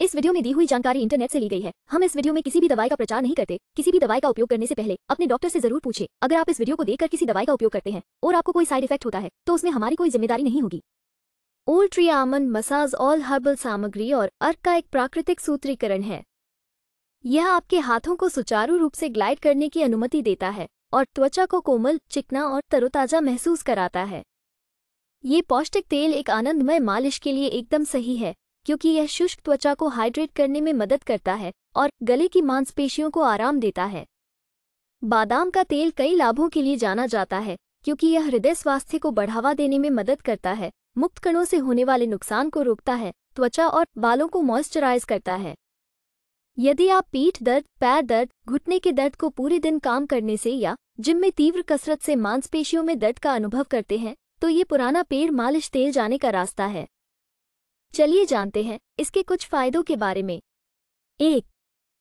इस वीडियो में दी हुई जानकारी इंटरनेट से ली गई है हम इस वीडियो में किसी भी दवाई का प्रचार नहीं करते किसी भी दवाई का उपयोग करने से पहले अपने डॉक्टर से जरूर पूछे अगर आप इस वीडियो को देखकर किसी दवाई का उपयोग करते हैं और आपको कोई साइड इफेक्ट होता है तो उसमें हमारी कोई जिम्मेदारी नहीं होगी old tree almond massage all herbal सामग्री और अर्क का एक प्राकृतिक सूत्रीकरण है यह आपके हाथों को सुचारू रूप से ग्लाइड करने की अनुमति देता है और त्वचा को कोमल चिकना और तरोताजा महसूस कराता है ये पौष्टिक तेल एक आनंदमय मालिश के लिए एकदम सही है क्योंकि यह शुष्क त्वचा को हाइड्रेट करने में मदद करता है और गले की मांसपेशियों को आराम देता है बादाम का तेल कई लाभों के लिए जाना जाता है क्योंकि यह हृदय स्वास्थ्य को बढ़ावा देने में मदद करता है मुक्त कणों से होने वाले नुकसान को रोकता है त्वचा और बालों को मॉइस्चराइज करता है यदि आप पीठ दर्द पैर दर्द घुटने के दर्द को पूरे दिन काम करने से या जिम में तीव्र कसरत से मांसपेशियों में दर्द का अनुभव करते हैं तो ये पुराना पेड़ मालिश तेल जाने का रास्ता है चलिए जानते हैं इसके कुछ फायदों के बारे में एक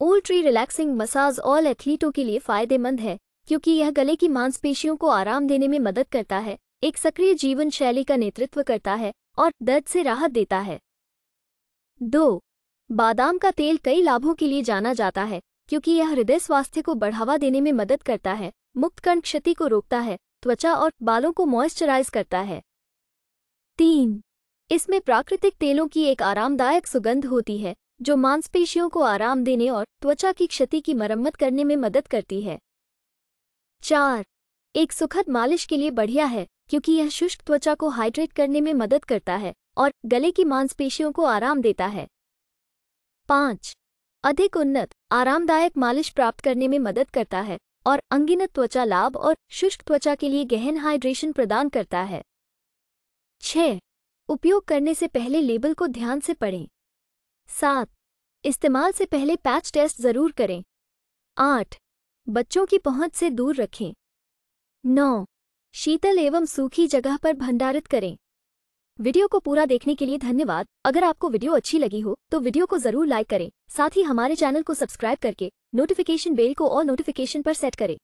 ओल ट्री रिलैक्सिंग मसाज ऑल एथलीटों के लिए फायदेमंद है क्योंकि यह गले की मांसपेशियों को आराम देने में मदद करता है एक सक्रिय जीवन शैली का नेतृत्व करता है और दर्द से राहत देता है दो बादाम का तेल कई लाभों के लिए जाना जाता है क्योंकि यह हृदय स्वास्थ्य को बढ़ावा देने में मदद करता है मुक्त कर्ण क्षति को रोकता है त्वचा और बालों को मॉइस्चराइज करता है तीन इसमें प्राकृतिक तेलों की एक आरामदायक सुगंध होती है जो मांसपेशियों को आराम देने और त्वचा की क्षति की मरम्मत करने में मदद करती है चार एक सुखद मालिश के लिए बढ़िया है क्योंकि यह शुष्क त्वचा को हाइड्रेट करने में मदद करता है और गले की मांसपेशियों को आराम देता है पाँच अधिक उन्नत आरामदायक मालिश प्राप्त करने में मदद करता है और अंगिनत त्वचा लाभ और शुष्क त्वचा के लिए गहन हाइड्रेशन प्रदान करता है छह उपयोग करने से पहले लेबल को ध्यान से पढ़ें सात इस्तेमाल से पहले पैच टेस्ट ज़रूर करें आठ बच्चों की पहुंच से दूर रखें नौ शीतल एवं सूखी जगह पर भंडारित करें वीडियो को पूरा देखने के लिए धन्यवाद अगर आपको वीडियो अच्छी लगी हो तो वीडियो को जरूर लाइक करें साथ ही हमारे चैनल को सब्सक्राइब करके नोटिफिकेशन बेल को और नोटिफिकेशन पर सेट करें